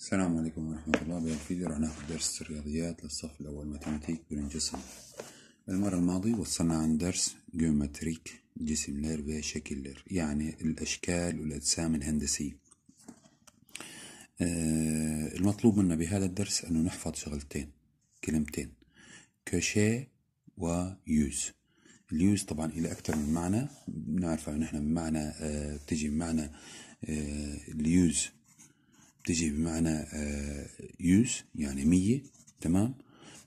السلام عليكم ورحمة الله بهذا الفيديو راح ناخذ درس الرياضيات للصف الأول ماتيماتيك الجسم المرة الماضية وصلنا عن درس جيومتريك جسم لير شكل لير يعني الأشكال والأجسام الهندسية آه المطلوب منا بهذا الدرس أنه نحفظ شغلتين كلمتين كوشي ويوز اليوز طبعا إلى أكثر من معنى بنعرفها نحن بمعنى آه بتجي بمعنى آه اليوز تجي بمعنى يوز آه، يعني مية تمام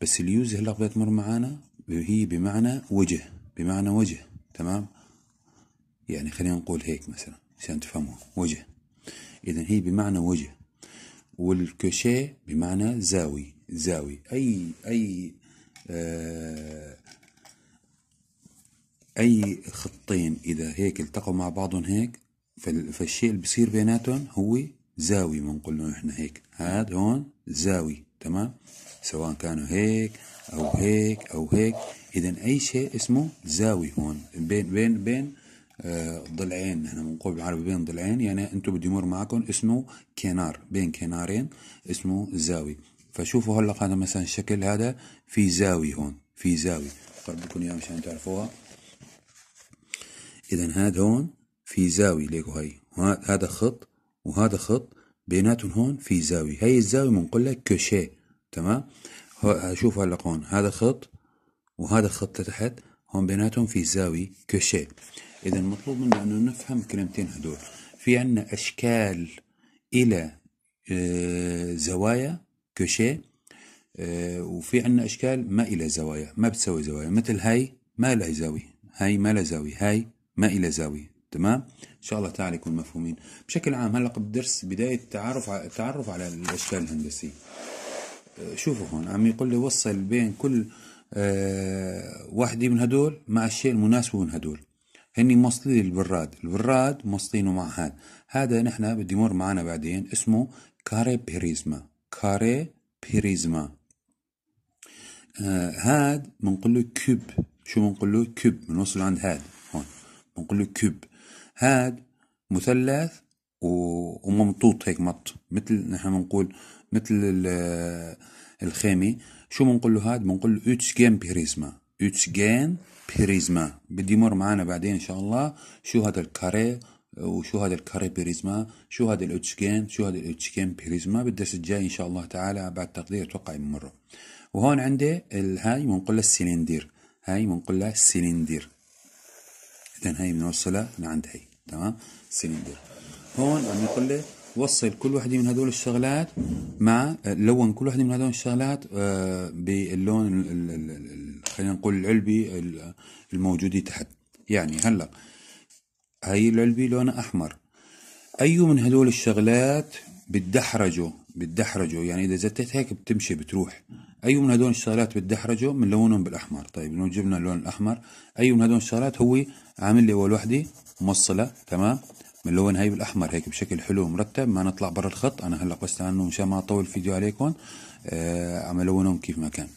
بس اليوز هلا بدها تمر معانا هي بمعنى وجه بمعنى وجه تمام يعني خلينا نقول هيك مثلا عشان تفهموا وجه اذا هي بمعنى وجه والكوشيه بمعنى زاوية زاوية أي أي آه أي خطين إذا هيك التقوا مع بعضهم هيك فالشيء اللي بصير بيناتهم هو زاوي بنقول له احنا هيك هاد هون زاوي تمام سواء كانوا هيك او هيك او هيك اذا اي شيء اسمه زاوي هون بين بين بين آه ضلعين نحن بنقول بالعربي بين ضلعين يعني انتم بده يمر معكم اسمه كنار بين كنارين اسمه زاوي فشوفوا هلا هذا مثلا الشكل هذا في زاوي هون في زاوي قرب طيب لكم اياها مشان تعرفوها اذا هذا هون في زاوي ليكو هي هذا خط وهذا خط بيناتهم هون في زاوية هاي الزاوية بنقول لها كوشيه تمام شوف هلا هون هذا خط وهذا الخط لتحت هون بيناتهم في زاوية كوشيه إذا مطلوب منا إنه نفهم كلمتين هدول في عنا أشكال إلى آه، زوايا كوشيه آه، وفي عنا أشكال ما إلى زوايا ما بتسوي زوايا مثل هاي ما لها زاوية هاي ما لها زاوية هاي ما إلى زاوية تمام ان شاء الله تعالى يكون مفهومين بشكل عام هلا بدرس بدايه التعرف على التعرف على الاشكال الهندسيه أه، شوفوا هون عم يقول لي وصل بين كل أه، وحده من هدول مع الشيء المناسب من هدول هني موصلين البراد البراد موصلينه مع هذا هذا نحن بدي يمر معنا بعدين اسمه كاري بيريزما كاري بيريزما آه هاد بنقول له كوب شو بنقول له كوب بنوصل عند هاد هون بنقول له كوب هاد مثلث وممطوط هيك مط مثل نحن بنقول مثل الخيمه شو بنقول له هاد بنقول له اوتش جيم بيريزما اوتش جيم بيريزما بدي يمر معنا بعدين ان شاء الله شو هذا الكاري وشو هذا الكاري بيريزما شو هذا جيم شو هذا جيم بيريزما بالدرس الجاي ان شاء الله تعالى بعد تقدير اتوقع بمره وهون عندي هاي بنقول لها السلندير هاي بنقول لها السلندير اذا هاي بنوصلها لعند هاي تمام سلندر هون عم يقول لي وصل كل وحده من هدول الشغلات مع لون كل وحده من هدول الشغلات آه، باللون خلينا نقول العلبي الموجوده تحت يعني هلا هي العلبي لونها احمر اي من هدول الشغلات بتدحرجه بتدحرجه يعني اذا زتيت هيك بتمشي بتروح اي من هدول الشغلات بتدحرجه بنلونهم بالاحمر طيب لو جبنا اللون الاحمر اي من هدول الشغلات هو عامل لي اول وحده موصله تمام بنلون هاي بالاحمر هيك بشكل حلو مرتب ما نطلع برا الخط انا هلا بس لانه مشان ما اطول الفيديو عليكم آه عم الونهم كيف ما كان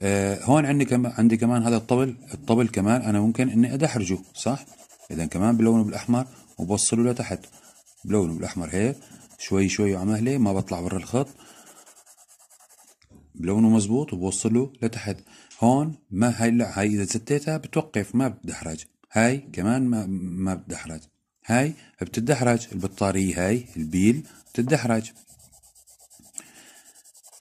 آه هون عندي كمان عندي كمان هذا الطبل الطبل كمان انا ممكن اني ادحرجه صح اذا كمان بلونه بالاحمر وبوصله لتحت بلونه بالاحمر هيك شوي شوي عمهلي ما بطلع برا الخط بلونه مزبوط وبوصله لتحت هون ما هاي لا هاي اذا زتيتها بتوقف ما بتدحرج هاي كمان ما ما بتدحرج هاي بتدحرج البطارية هاي البيل بتدحرج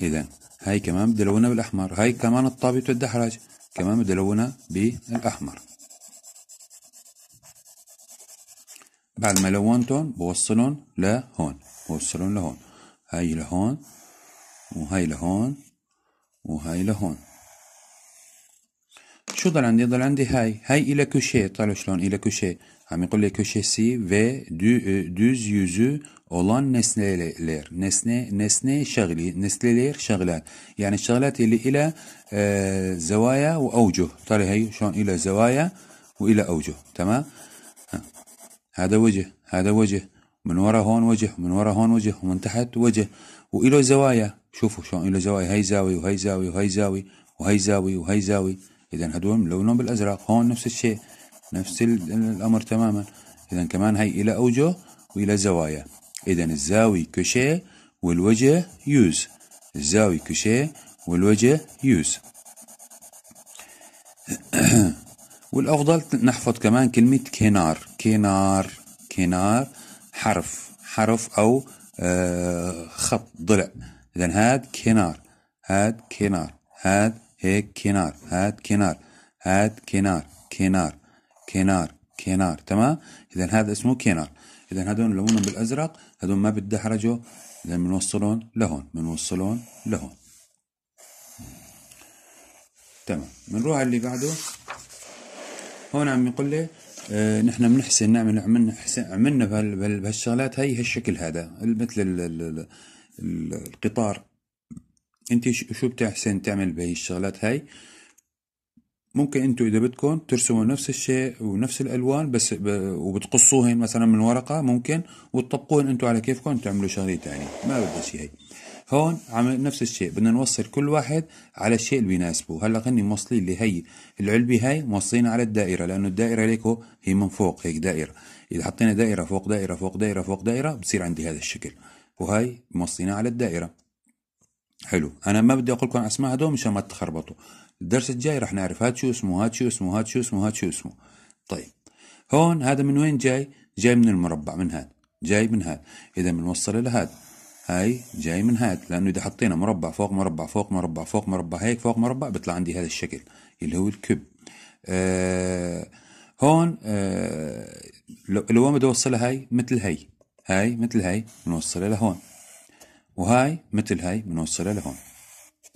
اذا هاي كمان بدي الونها بالاحمر هاي كمان الطابية بتدحرج كمان بدي الونها بالاحمر بعد ما لونتهم بوصلهم لهون والسلام لهون هاي لهون وهاي لهون وهاي لهون شو ضل عندي ضل عندي هاي هاي إلى köşe طالعوا شلون إلى köşe عم يقول لي köşesi ve düz yüzü olan nesneler nesne nesne şagli nesneler şaglat يعني الشغلات اللي إلى زوايا وأوجه طالع هي شلون إلى زوايا وإلى أوجه تمام هذا وجه هذا وجه من ورا هون وجه ومن ورا هون وجه ومن تحت وجه وإله زوايا شوفوا شلون إله زوايا هي زاوية وهي زاوية وهي زاوية وهي زاوية وهي زاوية إذا هدول ملونهم بالأزرق هون نفس الشيء نفس الأمر تماما إذا كمان هي إلى أوجه وإلى زوايا إذا الزاوية كوشيه والوجه يوز الزاوية كوشيه والوجه يوز والأفضل نحفظ كمان كلمة كينار كينار كينار حرف حرف أو آه، خط ضلع إذا هاد كنار هاد كنار هاد هيك كنار هاد كنار هاد كنار كنار كنار كنار تمام إذا هذا اسمه كنار إذا هذول لونهم بالأزرق هذول ما بتدحرجوا إذا بنوصلهم لهون بنوصلهم لهون تمام بنروح على اللي بعده هون عم يقول لي آه، نحن بنحسن نعمل عملنا حسن عملنا بهالشغلات هي هالشكل هذا مثل ال القطار انت شو بتحسن تعمل بهي الشغلات هاي ممكن انتو اذا بدكم ترسموا نفس الشيء ونفس الالوان بس ب... وبتقصوهن مثلا من ورقه ممكن وتطبقوهن انتو على كيفكم تعملوا شغله ثانيه ما بدها شيء هي هون عم نفس الشيء بدنا نوصل كل واحد على الشيء اللي بيناسبه هلا غني موصلين لي هي العلبة هاي موصلين على الدائرة لأنه الدائرة ليكو هي من فوق هيك دائرة إذا حطينا دائرة فوق دائرة فوق دائرة فوق دائرة بصير عندي هذا الشكل وهي موصلينها على الدائرة حلو أنا ما بدي أقول لكم أسماء هدول مشان ما تتخربطوا الدرس الجاي رح نعرف هاد شو اسمه هاد شو اسمه هاد شو اسمه هاد شو اسمه طيب هون هذا من وين جاي؟ جاي من المربع من هاد جاي من هاد إذا بنوصل لهذا هاي جاي من هاد لأنه إذا حطينا مربع فوق مربع فوق مربع فوق مربع هيك فوق مربع بيطلع عندي هذا الشكل اللي هو الكب آه هون آه لو بدي أوصلها هاي مثل هاي هاي مثل هاي بنوصلها لهون وهاي مثل هاي بنوصلها لهون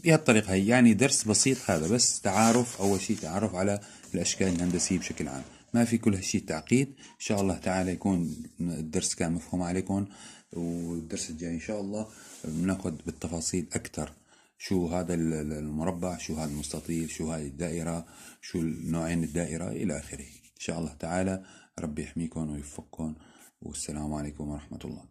بهالطريقة هي يعني درس بسيط هذا بس تعارف أول شيء تعارف على الأشكال الهندسية بشكل عام ما في كل هالشيء تعقيد إن شاء الله تعالى يكون الدرس كان مفهوم عليكم والدرس الجاي ان شاء الله بناخذ بالتفاصيل اكثر شو هذا المربع شو هذا المستطيل شو هذه الدائرة شو نوعين الدائرة إلى آخره إن شاء الله تعالى ربي يحميكم ويوفقكم والسلام عليكم ورحمة الله